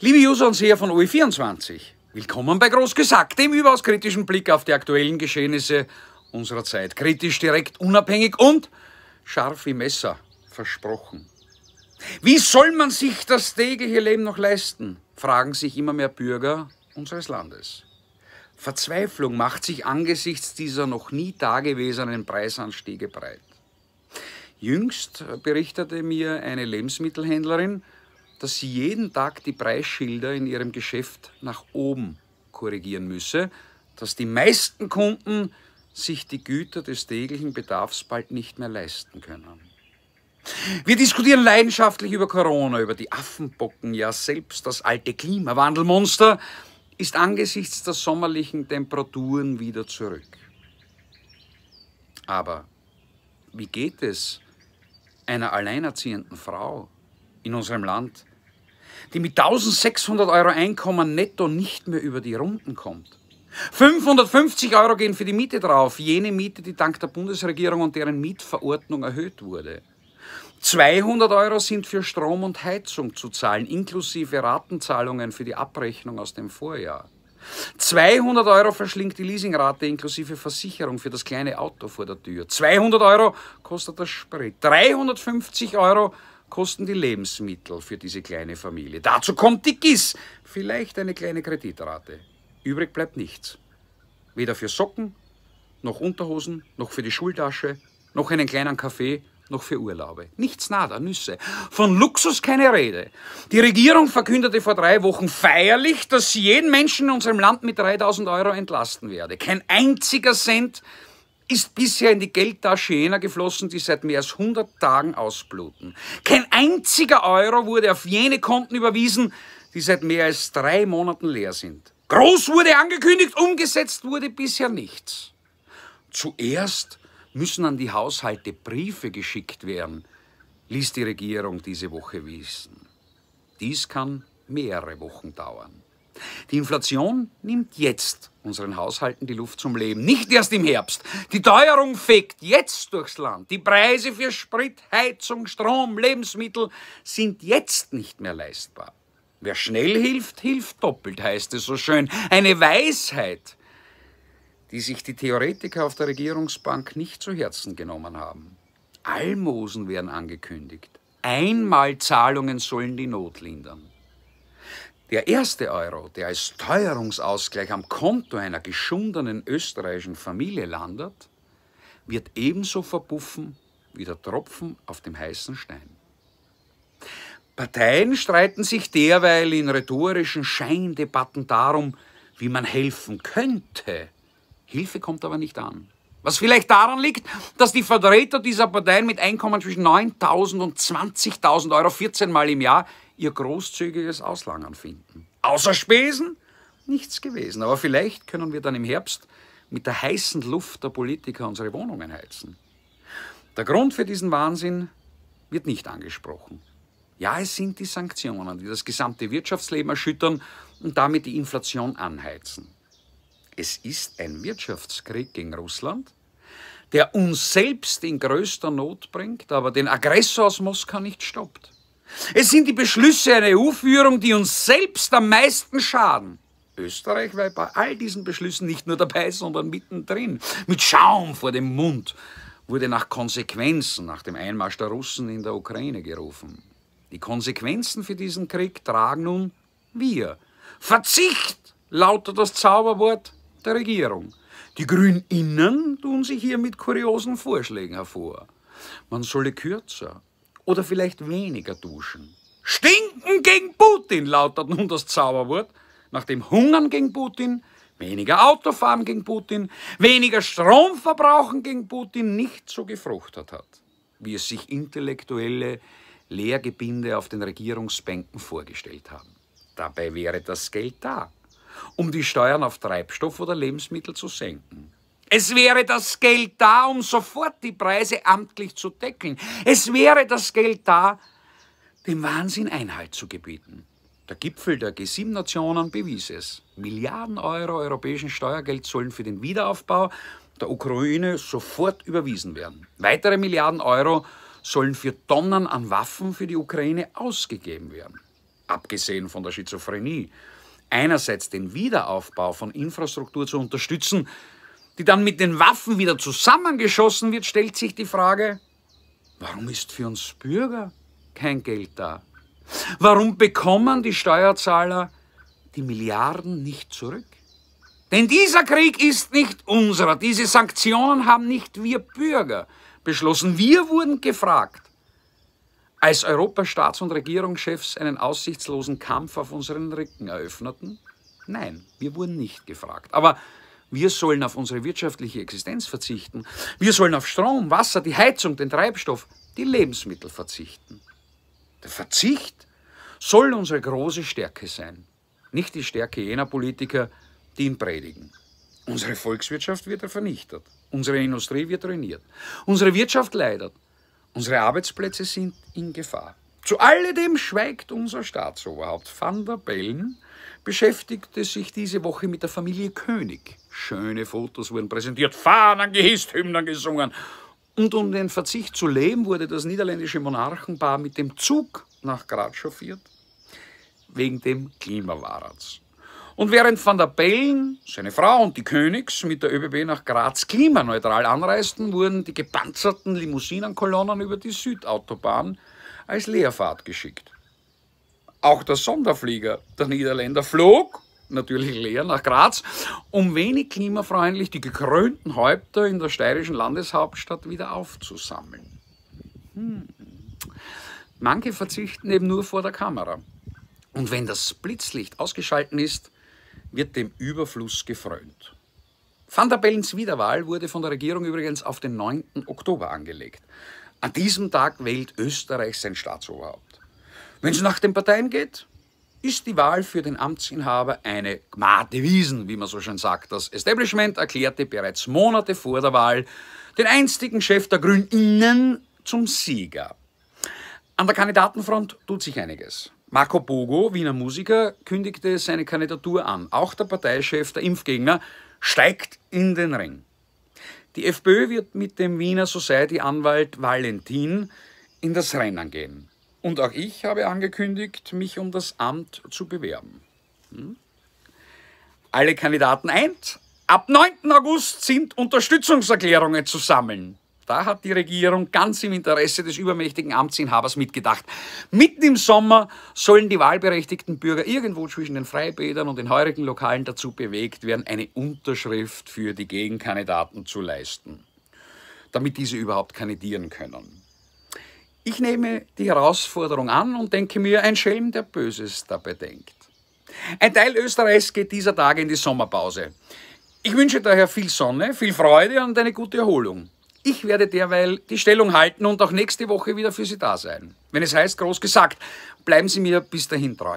Liebe User und Seher von OE24, willkommen bei Großgesagt, dem überaus kritischen Blick auf die aktuellen Geschehnisse unserer Zeit. Kritisch, direkt, unabhängig und scharf wie Messer, versprochen. Wie soll man sich das tägliche Leben noch leisten, fragen sich immer mehr Bürger unseres Landes. Verzweiflung macht sich angesichts dieser noch nie dagewesenen Preisanstiege breit. Jüngst berichtete mir eine Lebensmittelhändlerin, dass sie jeden Tag die Preisschilder in ihrem Geschäft nach oben korrigieren müsse, dass die meisten Kunden sich die Güter des täglichen Bedarfs bald nicht mehr leisten können. Wir diskutieren leidenschaftlich über Corona, über die Affenbocken, ja selbst das alte Klimawandelmonster ist angesichts der sommerlichen Temperaturen wieder zurück. Aber wie geht es einer alleinerziehenden Frau in unserem Land, die mit 1600 Euro Einkommen netto nicht mehr über die Runden kommt. 550 Euro gehen für die Miete drauf, jene Miete, die dank der Bundesregierung und deren Mietverordnung erhöht wurde. 200 Euro sind für Strom und Heizung zu zahlen, inklusive Ratenzahlungen für die Abrechnung aus dem Vorjahr. 200 Euro verschlingt die Leasingrate inklusive Versicherung für das kleine Auto vor der Tür. 200 Euro kostet das Sprit. 350 Euro kosten die Lebensmittel für diese kleine Familie. Dazu kommt die GIS, vielleicht eine kleine Kreditrate. Übrig bleibt nichts. Weder für Socken, noch Unterhosen, noch für die Schultasche, noch einen kleinen Kaffee, noch für Urlaube. Nichts nada, Nüsse. Von Luxus keine Rede. Die Regierung verkündete vor drei Wochen feierlich, dass sie jeden Menschen in unserem Land mit 3000 Euro entlasten werde. Kein einziger Cent ist bisher in die Geldtasche jener geflossen, die seit mehr als 100 Tagen ausbluten. Kein einziger Euro wurde auf jene Konten überwiesen, die seit mehr als drei Monaten leer sind. Groß wurde angekündigt, umgesetzt wurde bisher nichts. Zuerst müssen an die Haushalte Briefe geschickt werden, ließ die Regierung diese Woche wissen. Dies kann mehrere Wochen dauern. Die Inflation nimmt jetzt unseren Haushalten die Luft zum Leben, nicht erst im Herbst. Die Teuerung fegt jetzt durchs Land. Die Preise für Sprit, Heizung, Strom, Lebensmittel sind jetzt nicht mehr leistbar. Wer schnell hilft, hilft doppelt, heißt es so schön. Eine Weisheit, die sich die Theoretiker auf der Regierungsbank nicht zu Herzen genommen haben. Almosen werden angekündigt. Einmalzahlungen sollen die Not lindern. Der erste Euro, der als Teuerungsausgleich am Konto einer geschundenen österreichischen Familie landet, wird ebenso verpuffen wie der Tropfen auf dem heißen Stein. Parteien streiten sich derweil in rhetorischen Scheindebatten darum, wie man helfen könnte. Hilfe kommt aber nicht an. Was vielleicht daran liegt, dass die Vertreter dieser Parteien mit Einkommen zwischen 9.000 und 20.000 Euro 14 Mal im Jahr ihr großzügiges Auslangern finden. Außer Spesen? Nichts gewesen. Aber vielleicht können wir dann im Herbst mit der heißen Luft der Politiker unsere Wohnungen heizen. Der Grund für diesen Wahnsinn wird nicht angesprochen. Ja, es sind die Sanktionen, die das gesamte Wirtschaftsleben erschüttern und damit die Inflation anheizen. Es ist ein Wirtschaftskrieg gegen Russland, der uns selbst in größter Not bringt, aber den Aggressor aus Moskau nicht stoppt. Es sind die Beschlüsse einer EU-Führung, die uns selbst am meisten schaden. Österreich war bei all diesen Beschlüssen nicht nur dabei, sondern mittendrin. Mit Schaum vor dem Mund wurde nach Konsequenzen nach dem Einmarsch der Russen in der Ukraine gerufen. Die Konsequenzen für diesen Krieg tragen nun wir. Verzicht lautet das Zauberwort der Regierung. Die Grüninnen tun sich hier mit kuriosen Vorschlägen hervor. Man solle kürzer, oder vielleicht weniger duschen. Stinken gegen Putin lautet nun das Zauberwort, nachdem Hungern gegen Putin, weniger Autofahren gegen Putin, weniger Stromverbrauchen gegen Putin nicht so gefruchtet hat, wie es sich intellektuelle Lehrgebinde auf den Regierungsbänken vorgestellt haben. Dabei wäre das Geld da, um die Steuern auf Treibstoff oder Lebensmittel zu senken. Es wäre das Geld da, um sofort die Preise amtlich zu deckeln. Es wäre das Geld da, dem Wahnsinn Einhalt zu gebieten. Der Gipfel der G7-Nationen bewies es. Milliarden Euro europäischen Steuergeld sollen für den Wiederaufbau der Ukraine sofort überwiesen werden. Weitere Milliarden Euro sollen für Tonnen an Waffen für die Ukraine ausgegeben werden. Abgesehen von der Schizophrenie, einerseits den Wiederaufbau von Infrastruktur zu unterstützen, die dann mit den Waffen wieder zusammengeschossen wird, stellt sich die Frage, warum ist für uns Bürger kein Geld da? Warum bekommen die Steuerzahler die Milliarden nicht zurück? Denn dieser Krieg ist nicht unserer. Diese Sanktionen haben nicht wir Bürger beschlossen. Wir wurden gefragt, als Staats- und Regierungschefs einen aussichtslosen Kampf auf unseren Rücken eröffneten. Nein, wir wurden nicht gefragt. Aber wir sollen auf unsere wirtschaftliche Existenz verzichten. Wir sollen auf Strom, Wasser, die Heizung, den Treibstoff, die Lebensmittel verzichten. Der Verzicht soll unsere große Stärke sein, nicht die Stärke jener Politiker, die ihn predigen. Unsere Volkswirtschaft wird vernichtet, unsere Industrie wird ruiniert, unsere Wirtschaft leidet, unsere Arbeitsplätze sind in Gefahr. Zu alledem schweigt unser Staatsoberhaupt Van der Bellen, beschäftigte sich diese Woche mit der Familie König. Schöne Fotos wurden präsentiert, Fahnen gehisst, Hymnen gesungen. Und um den Verzicht zu leben, wurde das niederländische Monarchenpaar mit dem Zug nach Graz chauffiert, wegen dem Klimawahrrads. Und während Van der Bellen, seine Frau und die Königs mit der ÖBB nach Graz klimaneutral anreisten, wurden die gepanzerten Limousinenkolonnen über die Südautobahn als Leerfahrt geschickt. Auch der Sonderflieger der Niederländer flog, natürlich leer nach Graz, um wenig klimafreundlich die gekrönten Häupter in der steirischen Landeshauptstadt wieder aufzusammeln. Hm. Manche verzichten eben nur vor der Kamera. Und wenn das Blitzlicht ausgeschalten ist, wird dem Überfluss gefrönt. Van der Bellens Wiederwahl wurde von der Regierung übrigens auf den 9. Oktober angelegt. An diesem Tag wählt Österreich sein Staatsoberhaupt. Wenn es nach den Parteien geht, ist die Wahl für den Amtsinhaber eine Gmate Wiesen, wie man so schön sagt. Das Establishment erklärte bereits Monate vor der Wahl den einstigen Chef der Grünen zum Sieger. An der Kandidatenfront tut sich einiges. Marco Bogo, Wiener Musiker, kündigte seine Kandidatur an. Auch der Parteichef, der Impfgegner, steigt in den Ring. Die FPÖ wird mit dem Wiener Society-Anwalt Valentin in das Rennen gehen. Und auch ich habe angekündigt, mich um das Amt zu bewerben. Hm? Alle Kandidaten eint. Ab 9. August sind Unterstützungserklärungen zu sammeln. Da hat die Regierung ganz im Interesse des übermächtigen Amtsinhabers mitgedacht. Mitten im Sommer sollen die wahlberechtigten Bürger irgendwo zwischen den Freibädern und den heurigen Lokalen dazu bewegt werden, eine Unterschrift für die Gegenkandidaten zu leisten, damit diese überhaupt kandidieren können. Ich nehme die Herausforderung an und denke mir, ein Schelm, der Böses dabei denkt. Ein Teil Österreichs geht dieser Tage in die Sommerpause. Ich wünsche daher viel Sonne, viel Freude und eine gute Erholung. Ich werde derweil die Stellung halten und auch nächste Woche wieder für Sie da sein. Wenn es heißt, groß gesagt, bleiben Sie mir bis dahin treu.